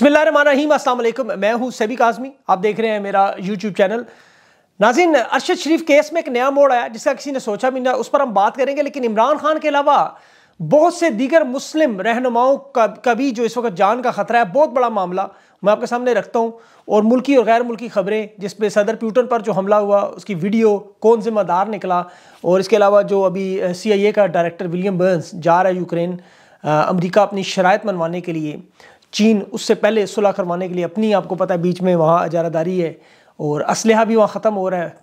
अल्लाम मैं हूँ सैबिक आजमी आप देख रहे हैं मेरा यूट्यूब चैनल नाजिन अरशद शरीफ केस में एक नया मोड़ आया जिसका किसी ने सोचा भी ना उस पर हम बात करेंगे लेकिन इमरान खान के अलावा बहुत से दीगर मुस्लिम रहनुमाओं का कभी जो इस वक्त जान का ख़तरा है बहुत बड़ा मामला मैं आपके सामने रखता हूँ और मुल्की और गैर मुल्की खबरें जिस सदर प्यूटन पर जो हमला हुआ उसकी वीडियो कौन जिम्मेदार निकला और इसके अलावा जो अभी सी आई ए का डायरेक्टर विलियम बर्न्स जा रहा है यूक्रेन अमरीका अपनी शरात मनवाने के लिए चीन उससे पहले सुलह करवाने के लिए अपनी आपको पता है बीच में वहाँ अजारादारी है और इसलहा भी वहाँ ख़त्म हो रहा है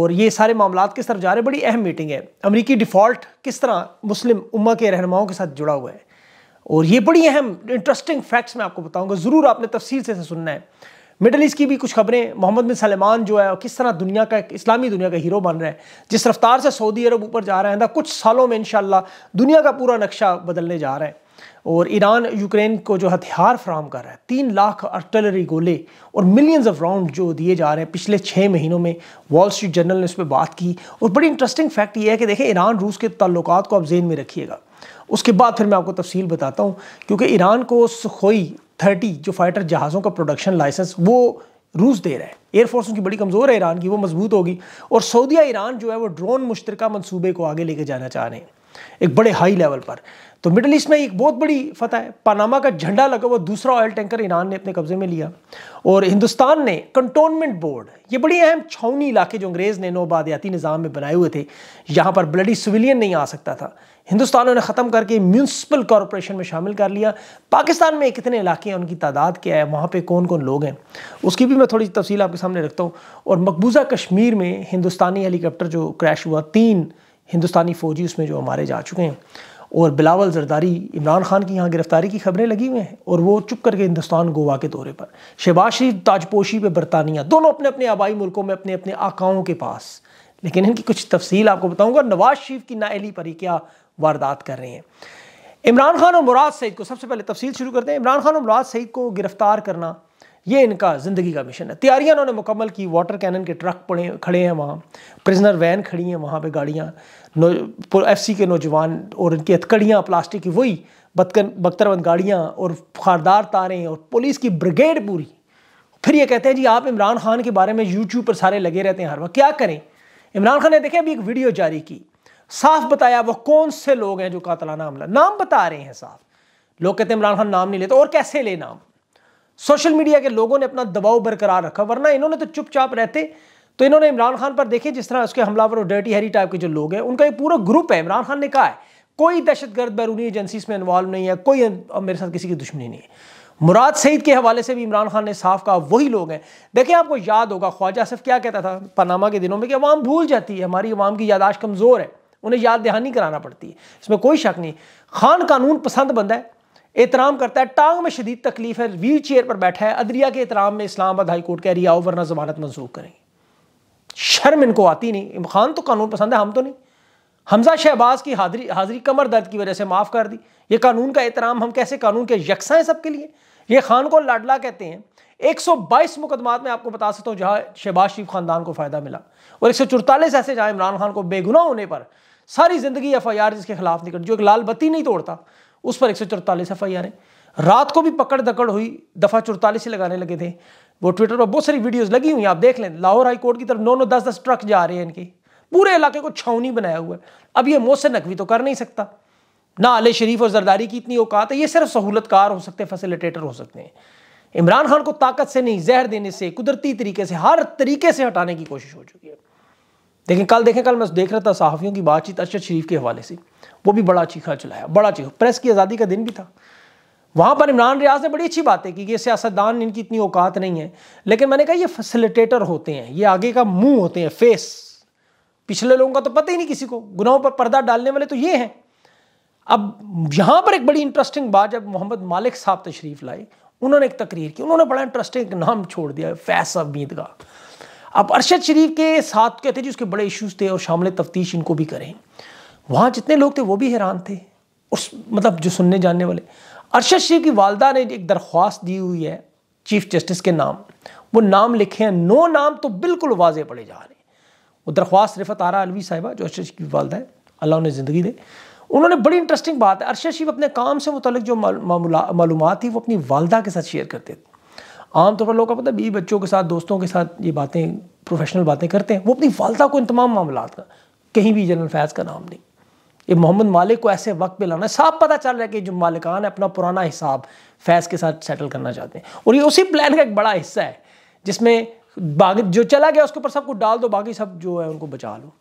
और ये सारे मामला किस तरफ जा रहे हैं बड़ी अहम मीटिंग है अमरीकी डिफ़ॉल्ट किस तरह मुस्लिम उमा के रहनुमाओं के साथ जुड़ा हुआ है और ये बड़ी अहम इंटरेस्टिंग फैक्ट्स मैं आपको बताऊँगा ज़रूर आपने तफसील से सुनना है मिडल ईस्ट की भी कुछ खबरें मोहम्मद बिन सलेमान जो है किस तरह दुनिया का इस्लामी दुनिया का हीरो बन रहा है जिस रफ्तार से सऊदी अरब ऊपर जा रहा है कुछ सालों में इन दुनिया का पूरा नक्शा बदलने जा रहा है और ईरान यूक्रेन को जो हथियार फ्राहम कर रहा है तीन लाख अर्टलरी गोले और मिलियंस ऑफ राउंड जो दिए जा रहे हैं पिछले छः महीनों में वॉल स्ट्रीट जर्नल ने उस पर बात की और बड़ी इंटरेस्टिंग फैक्ट ये है कि देखें ईरान रूस के ताल्लुक को आप जेन में रखिएगा उसके बाद फिर मैं आपको तफसील बताता हूँ क्योंकि ईरान को सुखोई थर्टी जो फाइटर जहाज़ों का प्रोडक्शन लाइसेंस वो रूस दे रहा है एयरफोर्स उनकी बड़ी कमज़ोर है ईरान की वो मजबूत होगी और सऊदीया ईरान जो है वो ड्रोन मुश्तरक मनसूबे को आगे लेके जाना चाह रहे हैं एक बड़े हाई लेवल पर तो मिडल ईस्ट में एक बहुत बड़ी फतह है पानामा का झंडा लगा हुआ दूसरा ऑयल टैंकर ईरान ने अपने कब्जे में लिया और हिंदुस्तान ने कंटोनमेंट बोर्ड ये बड़ी अहम छावनी इलाके जो अंग्रेज़ ने नोबादियाती निज़ाम में बनाए हुए थे यहाँ पर ब्लडी सिविलियन नहीं आ सकता था हिंदुस्तान ने ख़त्म करके म्यूनसिपल कॉरपोरेशन में शामिल कर लिया पाकिस्तान में कितने इलाके हैं उनकी तादाद क्या है वहाँ पर कौन कौन लोग हैं उसकी भी मैं थोड़ी तफसील आपके सामने रखता हूँ और मकबूजा कश्मीर में हिंदुस्तानी हेलीकॉप्टर जो क्रैश हुआ तीन हिंदुस्तानी फ़ौजी उसमें जो हमारे जा चुके हैं और बिलावल जरदारी इमरान खान की यहाँ गिरफ्तारी की खबरें लगी हुई हैं और वो चुप करके हिंदुस्तान गोवा के दौरे पर शहबाज शरीफ ताजपोशी पे बरतानिया दोनों अपने अपने आबाई मुल्कों में अपने अपने आकाओं के पास लेकिन इनकी कुछ तफसील आपको बताऊंगा नवाज शरीफ की नाअली पर क्या वारदात कर रहे हैं इमरान खान और मुराद सईद को सबसे पहले तफसील शुरू करते हैं इमरान खान और मुराद सईद को गिरफ्तार करना ये इनका ज़िंदगी का मिशन है तैयारियां इन्होंने मुकम्मल की वाटर कैनन के ट्रक पड़े खड़े हैं वहाँ प्रिजनर वैन खड़ी हैं वहाँ पे गाड़ियाँ एफसी के नौजवान और इनकी हथकड़ियाँ प्लास्टिक की वही बदकन बख्तरबंद गाड़ियाँ और खारदार तारें और पुलिस की ब्रिगेड पूरी फिर ये कहते हैं जी आप इमरान खान के बारे में यूट्यूब पर सारे लगे रहते हैं हर वक्त क्या करें इमरान खान ने देखें अभी एक वीडियो जारी की साफ बताया वो कौन से लोग हैं जो कातलाना हमला नाम बता रहे हैं साफ लोग कहते हैं इमरान खान नाम नहीं लेते और कैसे ले नाम सोशल मीडिया के लोगों ने अपना दबाव बरकरार रखा वरना इन्होंने तो चुपचाप रहते तो इन्होंने इमरान खान पर देखे जिस तरह उसके हमलावर और डर्टी हैरी टाइप के जो लोग हैं उनका एक पूरा ग्रुप है इमरान खान ने कहा है कोई दहशतगर्द बैरूनी एजेंसी में इन्वॉल्व नहीं है कोई मेरे साथ किसी की दुश्मनी नहीं है मुराद सईद के हवाले से भी इमरान खान ने साफ कहा वही लोग हैं देखिए आपको याद होगा ख्वाजा आसफ क्या कहता था पनामा के दिनों में कि अवाम भूल जाती है हमारी अवाम की यादाश्त कमज़ोर है उन्हें याद दहानी कराना पड़ती है इसमें कोई शक नहीं खान कानून पसंद बंदा है एहतराम करता है टांग में शदीद तकलीफ है व्हील चेयर पर बैठा है अदरिया के एहतराम में इस्लामाबाद हाई कोर्ट कह रही आओ वरना जमानत मंजूर करेंगे शर्म इनको आती नहीं इमखान तो कानून पसंद है हम तो नहीं हमजा शहबाज की हाजरी हाजरी कमर दर्द की वजह से माफ़ कर दी ये कानून का एहतराम हम कैसे कानून के यकसा हैं सबके लिए ये खान को लाडला कहते हैं 122 मुकदमात में आपको बता सकता हूँ जहाँ शहबाज शरीफ खानदान को फ़ायदा मिला और एक ऐसे जहाँ इमरान खान को बेगुनाह होने पर सारी ज़िंदगी एफ आई आर जिसके खिलाफ निकल जो एक लाल बत्ती नहीं तोड़ता उस पर एक सौ चौतालीस एफ आई आर है रात को भी पकड़ दकड़ हुई दफ़ा चौतालीस ही लगाने लगे थे वो ट्विटर पर बहुत सारी वीडियोस लगी हुई हैं आप देख लें लाहौर हाई कोर्ट की तरफ नौ नौ दस दस ट्रक जा रहे हैं इनकी पूरे इलाके को छावनी बनाया हुआ है अब ये मोहसिन नकवी तो कर नहीं सकता ना अले शरीफ और जरदारी की इतनी औकात है ये सिर्फ सहूलत कार हो सकते हैं फैसिलिटेटर हो सकते हैं इमरान खान को ताकत से नहीं जहर देने से कुदरती तरीके से हर तरीके से हटाने की कोशिश हो चुकी है लेकिन कल देखें कल मैं देख रहा था सहाफ़ियों की बातचीत अरशद शरीफ के हवाले से वो भी बड़ा चीखा चलाया बड़ा चीखा प्रेस की आज़ादी का दिन भी था वहाँ पर इमरान रियाज ने बड़ी अच्छी बात है कि ये सियासतदान इनकी इतनी औकात नहीं है लेकिन मैंने कहा ये फैसिलिटेटर होते हैं ये आगे का मुंह होते हैं फेस पिछले लोगों का तो पता ही नहीं किसी को गुनाहों पर पर्दा डालने वाले तो ये हैं अब यहाँ पर एक बड़ी इंटरेस्टिंग बात जब मोहम्मद मालिक साहब तशरीफ़ लाए उन्होंने एक तकरीर की उन्होंने बड़ा इंटरेस्टिंग नाम छोड़ दिया अमीद का अब अरशद शरीफ के साथ कहते जी उसके बड़े इश्यूज़ थे और शामिल तफ्तीश इनको भी करें वहाँ जितने लोग थे वो भी हैरान थे उस मतलब जो सुनने जानने वाले अरशद शेख की वालदा ने एक दरख्वास्त दी हुई है चीफ जस्टिस के नाम वो नाम लिखे हैं नो नाम तो बिल्कुल वाजे पड़े जा रहे वो दरख्वास्त रिफत आरा अलवी साहिबा जो अरशद की वालदा है अल्लाह उन्हें ज़िंदगी दे उन्होंने बड़ी इंटरेस्टिंग बात है अरशद शेख अपने काम से मुतल जो मालूम थी वो अपनी वालदा के साथ शेयर करते थे आमतौर पर लोग का पता बी बच्चों के साथ दोस्तों के साथ ये बातें प्रोफेशनल बातें करते हैं वो अपनी वालदा को इन तमाम मामला का कहीं भी जनरल फैज़ का नाम नहीं ये मोहम्मद मालिक को ऐसे वक्त पे लाना साफ पता चल रहा है कि जो मालिकान है अपना पुराना हिसाब फैज के साथ सेटल करना चाहते हैं और ये उसी प्लान का एक बड़ा हिस्सा है जिसमें बाकी जो चला गया उसके ऊपर सबको डाल दो बाकी सब जो है उनको बचा लो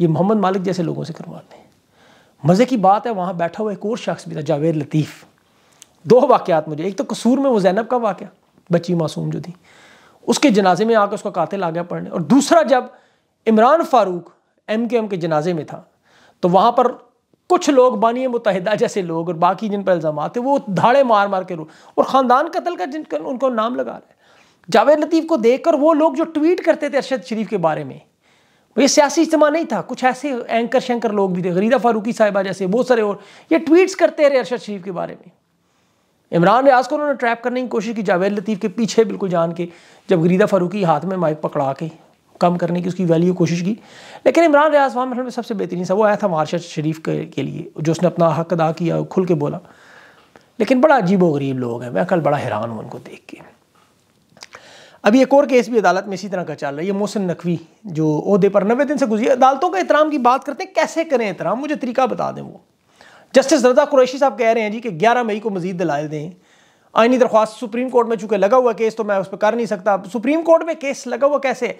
ये मोहम्मद मालिक जैसे लोगों से करवाते हैं मज़े की बात है वहाँ बैठा हुआ एक और शख्स भी था जावेद लतीफ़ दो वाक़ात मुझे एक तो कसूर में वो जैनब का वाक़ बच्ची मासूम जो थी उसके जनाजे में आकर उसका कातिल आ गया पढ़ने और दूसरा जब Imran Farooq M Q M के जनाजे में था तो वहाँ पर कुछ लोग बानिय मुतहदा जैसे लोग और बाकी जिन पर इल्ज़ाम थे वो धाड़े मार मार के रो और ख़ानदान कत्ल का जिनका उनको नाम लगा रहे जावेद लतीफ़ को देख कर वो लोग जो ट्वीट करते थे अरशद शरीफ के बारे में ये सियासी इज्तम नहीं था कुछ ऐसे एंकर शंकर लोग भी थे गरीदा फारूकी साहिबा जैसे बहुत सारे और ये ट्वीट्स करते रहे अरशद शरीफ के बारे में इमरान रियाज को उन्होंने ट्रैप करने की कोशिश की जावेद लतीफ़ के पीछे बिल्कुल जान के जब गरीदा फारूकी हाथ में माइक पकड़ा के कम करने की उसकी वैल्यू कोशिश की लेकिन इमरान रियाज वाम में सबसे बेहतरीन सा वो आया था मार्शल शरीफ के, के लिए जो उसने अपना हक अदा किया खुल के बोला लेकिन बड़ा अजीब गरीब लोग हैं मैं कल बड़ा हैरान हूँ उनको देख के अभी एक और केस भी अदालत में इसी तरह का चल रहा है मोहसिन नकवी जो अहदे पर नबे दिन से गुजरी अदालतों का एहतराम की बात करते हैं कैसे करें एहतराम मुझे तरीका बता दें वो जस्टिस रजा कुरैशी साहब कह रहे हैं जी कि 11 मई को मजीद दलाल दें आइनी दरख्वास्त सुप्रीम कोर्ट में चूंकि लगा हुआ केस तो मैं उस पर कर नहीं सकता सुप्रीम कोर्ट में केस लगा हुआ कैसे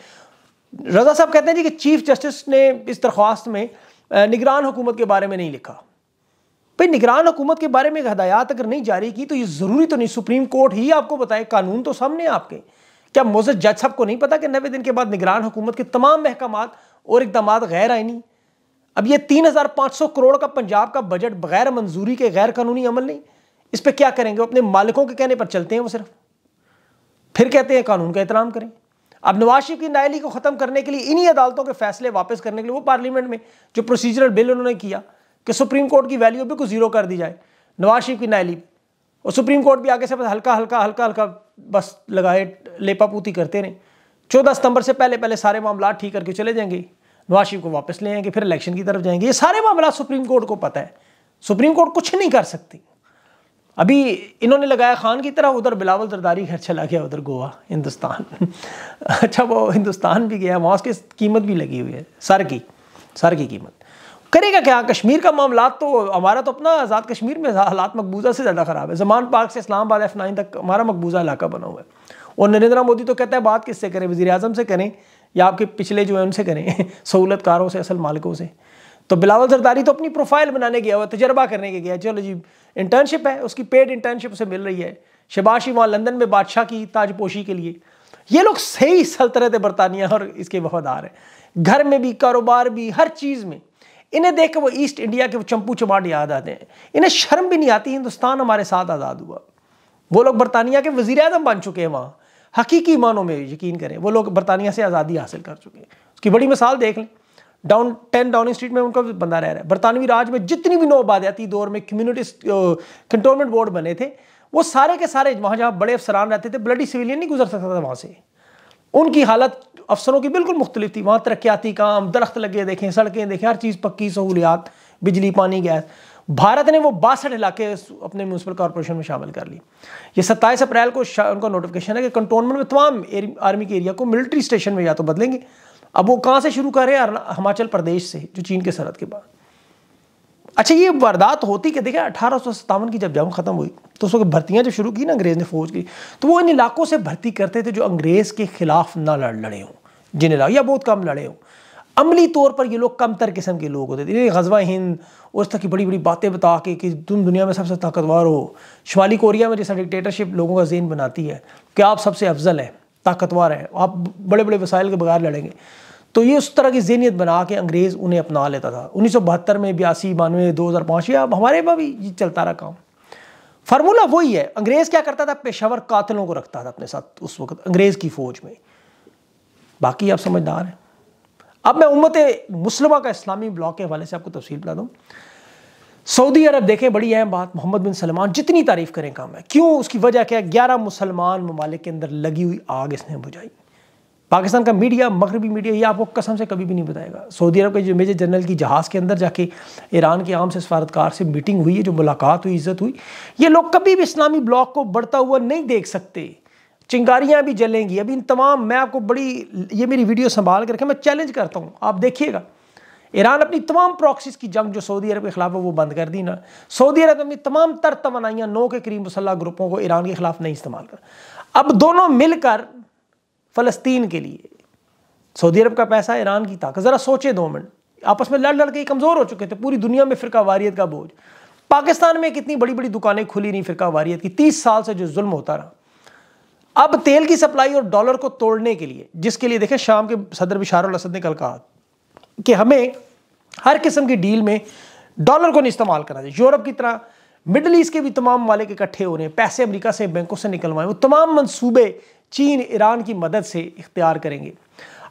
रजा साहब कहते हैं जी कि चीफ जस्टिस ने इस दरख्वास्त में निगरान हुकूमत के बारे में नहीं लिखा भाई निगरान हुकूमत के बारे में हदायत अगर नहीं जारी की तो ये ज़रूरी तो नहीं सुप्रीम कोर्ट ही आपको बताए कानून तो सामने आपके क्या मोजद जज साहब को नहीं पता कि नबे दिन के बाद निगरान हुकूमत के तमाम महकाम और इकदाम गैर आइनी अब ये तीन हज़ार पाँच सौ करोड़ का पंजाब का बजट बगैर मंजूरी के गैर कानूनी अमल नहीं इस पर क्या करेंगे अपने मालिकों के कहने पर चलते हैं वो सिर्फ फिर कहते हैं कानून का एहतराम करें अब नवाज शरीफ की नायली को ख़त्म करने के लिए इन्हीं अदालतों के फैसले वापस करने के लिए वो पार्लियामेंट में जो प्रोसीजरल बिल उन्होंने किया कि सुप्रीम कोर्ट की वैल्यू बिल्कुल ज़ीरो कर दी जाए नवाज शरीफ की नायली और सुप्रीम कोर्ट भी आगे से बस हल्का हल्का हल्का हल्का बस लगाए लेपापूती करते रहे चौदह सितंबर से पहले पहले सारे मामला ठीक करके चले जाएंगे नवाज शरीफ को वापस ले आएंगे फिर इलेक्शन की तरफ जाएंगे ये सारे मामला सुप्रीम कोर्ट को पता है सुप्रीम कोर्ट कुछ नहीं कर सकती अभी इन्होंने लगाया खान की तरह उधर बिलावल जरदारी घर चला गया उधर गोवा हिंदुस्तान अच्छा वो हिंदुस्तान भी गया वहाँ उसकी कीमत भी लगी हुई है सर की सर की कीमत करेगा क्या कश्मीर का मामला तो हमारा तो अपना आज़ाद कश्मीर में हालात मकबूजा से ज़्यादा ख़राब है जमान पार्क से इस्लामाबाद एफ नाइन तक हमारा मकबूजा इलाका बना हुआ है और नरेंद्र मोदी तो कहता है बात किससे करें वजी अजम से करें या आपके पिछले जो है उनसे करें सहूलतकारों से असल मालिकों से तो बिलावल जरदारी तो अपनी प्रोफाइल बनाने गया हुआ तजर्बा करने के गया चलो जी इंटर्नशिप है उसकी पेड इंटर्नशिप उसे मिल रही है शबाशी वहाँ लंदन में बादशाह की ताजपोशी के लिए ये लोग सही सल्तनत बरतानिया और इसके वफादार हैं घर में भी कारोबार भी हर चीज़ में इन्हें देख के वो ईस्ट इंडिया के वो चंपू चमाट याद आते हैं इन्हें शर्म भी नहीं आती हिंदुस्तान हमारे साथ आज़ाद हुआ वो लोग बरतानिया के वजीर अजम बन चुके हैं वहाँ हकीकी मानों में यकीन करें वो लोग बरतानिया से आज़ादी हासिल कर चुके हैं उसकी बड़ी मिसाल देख लें डाउन टेन डाउनिंग स्ट्रीट में उनका बंदा रह रहा है बरतानवी राज में जितनी भी नौबादियाती दौर में कम्युनिटी कंटोनमेंट बोर्ड बने थे वो सारे के सारे वहाँ जहाँ बड़े अफसरान रहते थे ब्लडी सिविलियन नहीं गुजर सकता था वहाँ से उनकी हालत अफसरों की बिल्कुल मुख्तलिफ थी वहाँ तरक्याती काम दरख्त लगे देखें सड़कें देखें हर चीज़ पक्की सहूलियात बिजली पानी गैस भारत ने वो बासठ इलाके अपने म्यूनसिपल कॉरपोरेशन में शामिल कर ली ये सत्ताईस अप्रैल को उनका नोटिफिकेशन है कि कंटोनमेंट में तमाम आर्मी के एरिया को मिलिट्री स्टेशन में या तो बदलेंगे अब वो कहाँ से शुरू करें हिमाचल प्रदेश से जो चीन के सरहद के पास अच्छा ये वारदात होती क्या देखिए अठारह की जब जंग ख़त्म हुई तो उसको भर्तियाँ जब शुरू की ना अंग्रेज़ ने फौज की तो वो इन इलाकों से भर्ती करते थे जो अंग्रेज़ के ख़िलाफ़ ना लड़ लड़े हों जिन इलाकों या बहुत कम लड़े हों अमली तौर पर ये लोग कमतर किस्म के लोग होते थे गजवा हिंद और इस तरह की बड़ी बड़ी बातें बता के कि तुम दुनिया में सबसे ताकतवर हो शुमाली कोरिया में जैसा डिक्टेटरशिप लोगों का जेन बनाती है कि आप सबसे अफजल हैं ताकतवर हैं आप बड़े बड़े वसाइल के बगैर लड़ेंगे तो ये उस तरह की जहनीत बना के अंग्रेज़ उन्हें अपना लेता था उन्नीस सौ बहत्तर में बयासी बानवे दो हज़ार पाँच या हमारे पास भी चलता रहा काम फार्मूला वही है अंग्रेज़ क्या करता था पेशावर कातलों को रखता था अपने साथ उस वक्त अंग्रेज़ की फ़ौज में बाकी आप समझदार हैं अब मैं उम्मत मुस्लिमा का इस्लामी ब्लॉक के हवाले से आपको तफसील बता दूँ सऊदी अरब देखें बड़ी अहम बात मोहम्मद बिन सलमान जितनी तारीफ करें काम है क्यों उसकी वजह क्या है ग्यारह मुसलमान ममालिक के अंदर लगी हुई आग इसने बुझाई पाकिस्तान का मीडिया मगरबी मीडिया ये आपको कसम से कभी भी नहीं बताएगा सऊदी अरब के जो मेजर जनरल की जहाज़ के अंदर जाके ईरान के आम से सफारतकार से मीटिंग हुई है जो मुलाकात हुई इज्जत हुई ये लोग कभी भी इस्लामी ब्लॉक को बढ़ता हुआ नहीं देख सकते चिंगारियाँ भी जलेंगी अभी इन तमाम मैं आपको बड़ी ये मेरी वीडियो संभाल के रखें मैं चैलेंज करता हूँ आप देखिएगा ईरान अपनी तमाम प्रॉक्सीज की जंग जो सऊदी अरब के खिलाफ है वो बंद कर दी ना सऊदी अरब ने अपनी तमाम तर तोानाइयाँ नौ के करीब मुसल्ह ग्रुपों को ईरान के खिलाफ नहीं इस्तेमाल कर अब दोनों मिलकर फ़लस्तीन के लिए सऊदी अरब का पैसा ईरान की ताकत ज़रा सोचे दो मिनट आपस में लड़ लड़ के कमज़ोर हो चुके थे पूरी दुनिया में फ़िरका वारियत का बोझ पाकिस्तान में कितनी बड़ी बड़ी दुकानें खुली नहीं फ़िरका वारियत की तीस साल से जो जुल्म होता रहा अब तेल की सप्लाई और डॉलर को तोड़ने के लिए जिसके लिए देखें शाम के सदर बिशार असद ने कल कहा कि हमें हर किस्म की डील में डॉलर को नहीं इस्तेमाल करना चाहिए यूरोप की तरह मिडल ईस्ट के भी तमाम मालिक इकट्ठे हो रहे हैं पैसे अमेरिका से बैंकों से निकलवाएं वो तमाम मंसूबे चीन ईरान की मदद से इख्तियार करेंगे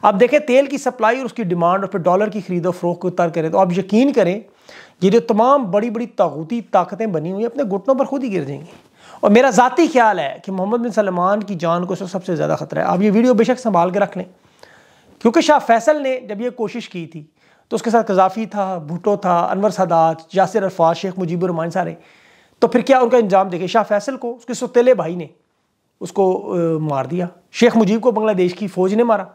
आप देखें तेल की सप्लाई और उसकी डिमांड और फिर डॉलर की खरीदो फरोख को उतार करें तो आप यकीन करें ये जो तमाम बड़ी बड़ी ताकूती ताकतें बनी हुई अपने घुटनों पर खुद ही गिर जाएंगी और मेरा ज़ाती ख्याल है कि मोहम्मद बिन सलमान की जान को सबसे ज़्यादा खतरा है आप ये वीडियो बेशक संभाल के रख लें क्योंकि शाह फैसल ने जब ये कोशिश की थी तो उसके साथ कजाफी था भुटो था अनवर सदात यासिर अरफात शेख मुजीबरमान सारे तो फिर क्या उनका इंजाम देखे शाह फैसल को उसके सतीले भाई ने उसको मार दिया शेख मुजीब को बांग्लादेश की फ़ौज ने मारा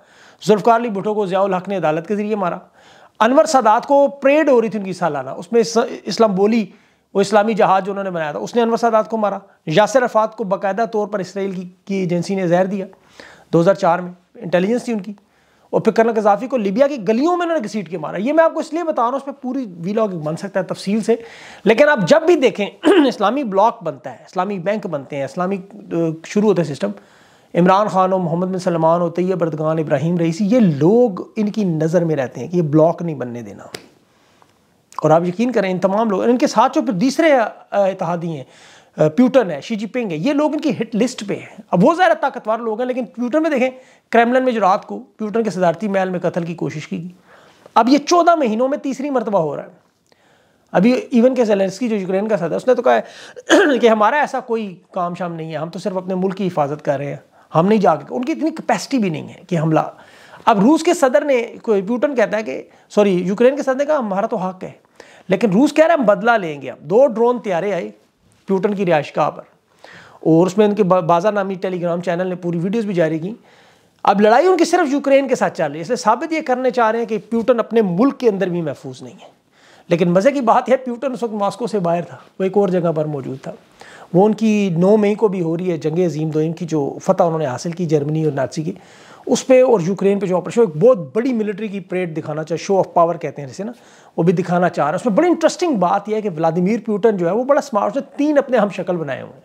जुल्फकार अली भुटो को ज़ियाल हक ने अदालत के ज़रिए मारा अनवर सदात को परेड हो रही थी उनकी सालाना उसमें इस्लाम बोली वो इस्लामी जहाज़ उन्होंने बनाया था उसने अनवर सदात को मारा यासर अरफात को बाकायदा तौर पर इसराइल की, की एजेंसी ने जहर दिया 2004 में इंटेलिजेंस थी उनकी और फिर कर्नल कजाफी को लिबिया की गलियों में उन्होंने घसीट के मारा ये मैं आपको इसलिए बता रहा हूँ उस पर पूरी वीलॉग बन सकता है तफसील से लेकिन आप जब भी देखें इस्लामी ब्लॉक बनता है इस्लामी बैंक बनते हैं इस्लामी शुरू होता है सिस्टम इमरान खान और मोहम्मद बिन सलमान और तैयब बरदगान इब्राहिम रईसी ये लोग इनकी नज़र में रहते हैं कि ये ब्लॉक नहीं बनने देना और आप यकीन करें इन तमाम लोग इनके साथ जो फिर दूसरे इतिहादी हैं प्यूटन है शी जिपिंग है ये लोग इनकी हिट लिस्ट पे हैं अब वो ज़्यादा ताकतवर लोग हैं लेकिन प्यूटन में देखें क्रेमलन में जो रात को प्यूटन के सदारती महल में कत्ल की कोशिश की गई अब ये चौदह महीनों में तीसरी मरतबा हो रहा है अभी इवन के जेलेंस्की जो यूक्रेन का सदर उसने तो कहा है कि हमारा ऐसा कोई काम शाम नहीं है हम तो सिर्फ अपने मुल्क की हिफाजत कर रहे हैं हम नहीं जाके उनकी इतनी कैपेसिटी भी नहीं है कि हमला अब रूस के सदर ने कोई प्यूटन कहता है कि सॉरी यूक्रेन के सदर ने कहा हमारा तो हक है लेकिन रूस कह रहा है हम बदला लेंगे अब दो ड्रोन तैयारे आए प्यूटन की कहाँ पर और उसमें उनके बाजा नामी टेलीग्राम चैनल ने पूरी वीडियोज भी जारी की अब लड़ाई उनकी सिर्फ यूक्रेन के साथ चल रही है इसलिए साबित ये करने चाह रहे हैं कि प्यूटन अपने मुल्क के अंदर भी महफूज नहीं है लेकिन मज़े की बात है प्यूटन उस वक्त मॉस्को से बाहर था वो एक और जगह पर मौजूद था वो उनकी नौ मई को भी हो रही है जंग अजीम दोम की जो फतह उन्होंने हासिल की जर्मनी और नाची की उस पर और यूक्रेन पे जो ऑपरेशन एक बहुत बड़ी मिलिट्री की परेड दिखाना चाहे शो ऑफ पावर कहते हैं जैसे ना वो भी दिखाना चाह रहा है उसमें बड़ी इंटरेस्टिंग बात यह है कि व्लादिमीर प्यूटन जो है वो बड़ा स्मार्ट उसने तीन अपने हम शक्ल बनाए हुए हैं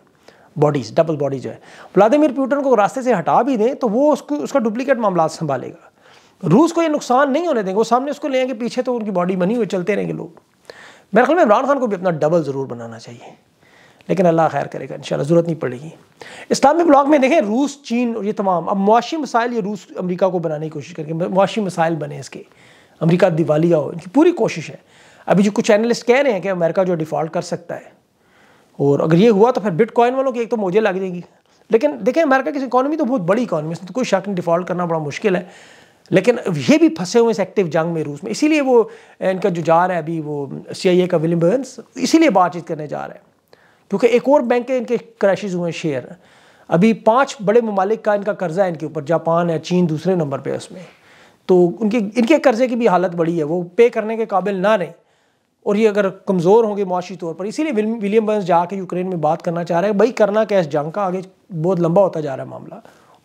बॉडीज डबल बॉडी जो है व्लादिमीर प्यूटन को रास्ते से हटा भी दें तो वो उसको उसका डुप्लीकेट मामला संभालेगा रूस को ये नुकसान नहीं होने देंगे वो सामने उसको ले आएंगे पीछे तो उनकी बॉडी बनी हुई चलते रहेंगे लोग मेरे ख्याल में इमरान खान को भी अपना डबल ज़रूर बनाना चाहिए लेकिन अल्लाह खैर करेगा इन ज़रूरत नहीं पड़ेगी इस्लामी ब्लॉक में देखें रूस चीन और ये तमाम अब मुआशी मसाइल ये रूस अमरीका को बनाने की कोशिश करेंगे मुआशी मसाइल बने इसके अमरीका दिवालिया हो इनकी पूरी कोशिश है अभी जो कुछ एनलिस्ट कह रहे हैं कि अमेरिका जो डिफ़ॉल्ट कर सकता है और अगर ये हुआ तो फिर बिटकॉइन वालों की एक तो मोजे लग जाएगी लेकिन देखें अमेरिका की इकानमी तो बहुत बड़ी इकानमी है तो कोई शक नहीं डिफ़ॉल्ट करना बड़ा मुश्किल है लेकिन ये भी फंसे हुए इस एक्टिव जंग में रूस में इसीलिए वो इनका जो जा रहा है अभी वो सी का विलियम बर्न्स इसीलिए बातचीत करने जा रहा है क्योंकि एक और बैंक के इनके क्रैशेज हुए हैं शेयर अभी पांच बड़े ममालिक का इनका कर्जा है इनके ऊपर जापान है चीन दूसरे नंबर पे उसमें तो उनके इनके कर्जे की भी हालत बड़ी है वो पे करने के काबिल ना रहे और ये अगर कमज़ोर होंगे मुआशी तौर पर इसीलिए विलियम बर्न्स जाके यूक्रेन में बात करना चाह रहे हैं भाई करना क्या इस जंग का आगे बहुत लंबा होता जा रहा है मामला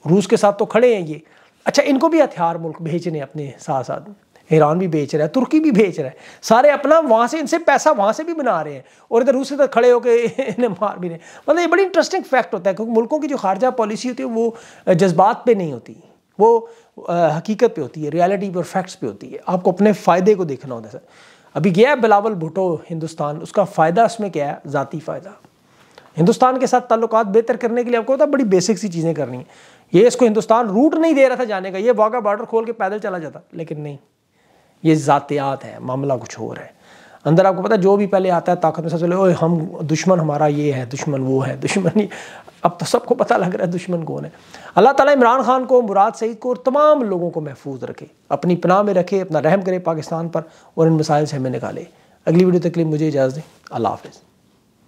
रूस के साथ तो खड़े हैं ये अच्छा इनको भी हथियार मुल्क भेजने अपने साथ साथ में ईरान भी बेच रहा है तुर्की भी बेच रहा है सारे अपना वहाँ से इनसे पैसा वहाँ से भी बना रहे हैं और इधर रूस इधर खड़े होकर इन्हें मार भी रहे मतलब ये बड़ी इंटरेस्टिंग फैक्ट होता है क्योंकि मुल्कों की जो खारजा पॉलिसी होती है वो जज्बात पर नहीं होती वो हकीकत पे होती है रियलिटी पर फैक्ट्स पर होती है आपको अपने फ़ायदे को देखना होता है सर अभी गया है बिलावल भुटो हिंदुस्तान उसका फ़ायदा उसमें क्या है ज़ाती फ़ायदा हिंदुस्तान के साथ ताल्लुक बेहतर करने के लिए आपको होता बड़ी बेसिक सी चीज़ें करनी है ये इसको हिंदुस्तान रूट नहीं दे रहा था जाने का ये वाघा बॉर्डर खोल के पैदल चला जाता लेकिन नहीं ये ज़ातियात हैं मामला कुछ और है अंदर आपको पता है जो भी पहले आता है ताकत में सबसे ओए हम दुश्मन हमारा ये है दुश्मन वो है दुश्मन ही अब तो सबको पता लग रहा है दुश्मन कौन है अल्लाह ताला इमरान खान को मुराद सईद को और तमाम लोगों को महफूज रखे अपनी पनाह में रखे अपना रहम करे पाकिस्तान पर और इन मसाइल से हमें निकाले अगली वीडियो तक के लिए मुझे इजाज़त दें अल्लाह हाफिज़